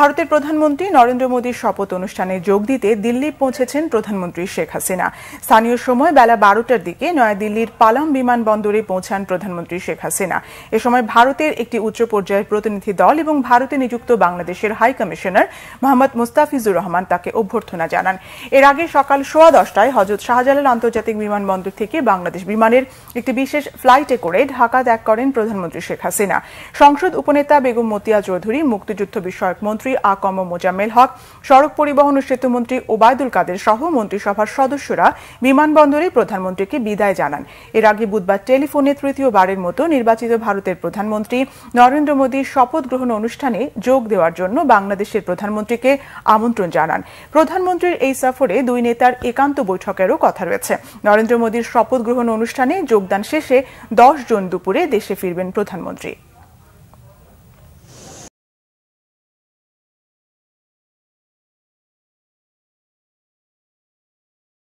ভারতের প্রধানমন্ত্রী নরেন্দ্র মোদীর শপথ অনুষ্ঠানে যোগ দিতে দিল্লি পৌঁছেছেন প্রধানমন্ত্রী শেখ হাসিনা স্থানীয় সময় বেলা বারোটার দিকে নয়াদিল্লির পালাম বিমানবন্দরে পৌঁছান প্রধানমন্ত্রী শেখ হাসিনা এ সময় ভারতের একটি উচ্চ পর্যায়ের প্রতিনিধি দল এবং ভারতে নিযুক্ত বাংলাদেশের হাই কমিশনার মোহাম্মদ মুস্তাফিজুর রহমান তাকে অভ্যর্থনা জানান এর আগে সকাল সোয়া দশটায় হজরত শাহজালাল আন্তর্জাতিক বিমানবন্দর থেকে বাংলাদেশ বিমানের একটি বিশেষ ফ্লাইটে করে ঢাকা ত্যাগ করেন প্রধানমন্ত্রী শেখ হাসিনা সংসদ উপনেতা বেগম মতিয়া চৌধুরী মুক্তিযুদ্ধ বিষয়ক মন্ত্রী আকম মোজাম্মেল হক সড়ক পরিবহন ও সেতুমন্ত্রী ওবায়দুল কাদের সহ মন্ত্রিসভার সদস্যরা বিমানবন্দরে প্রধানমন্ত্রীকে বিদায় জানান এর আগে বুধবার টেলিফোনে তৃতীয়বারের মতো নির্বাচিত ভারতের প্রধানমন্ত্রী নরেন্দ্র মোদীর শপথ গ্রহণ অনুষ্ঠানে যোগ দেওয়ার জন্য বাংলাদেশের প্রধানমন্ত্রীকে আমন্ত্রণ জানান প্রধানমন্ত্রীর এই সফরে দুই নেতার একান্ত বৈঠকেরও কথা রয়েছে নরেন্দ্র মোদীর শপথ গ্রহণ অনুষ্ঠানে যোগদান শেষে দশ জুন দুপুরে দেশে ফিরবেন প্রধানমন্ত্রী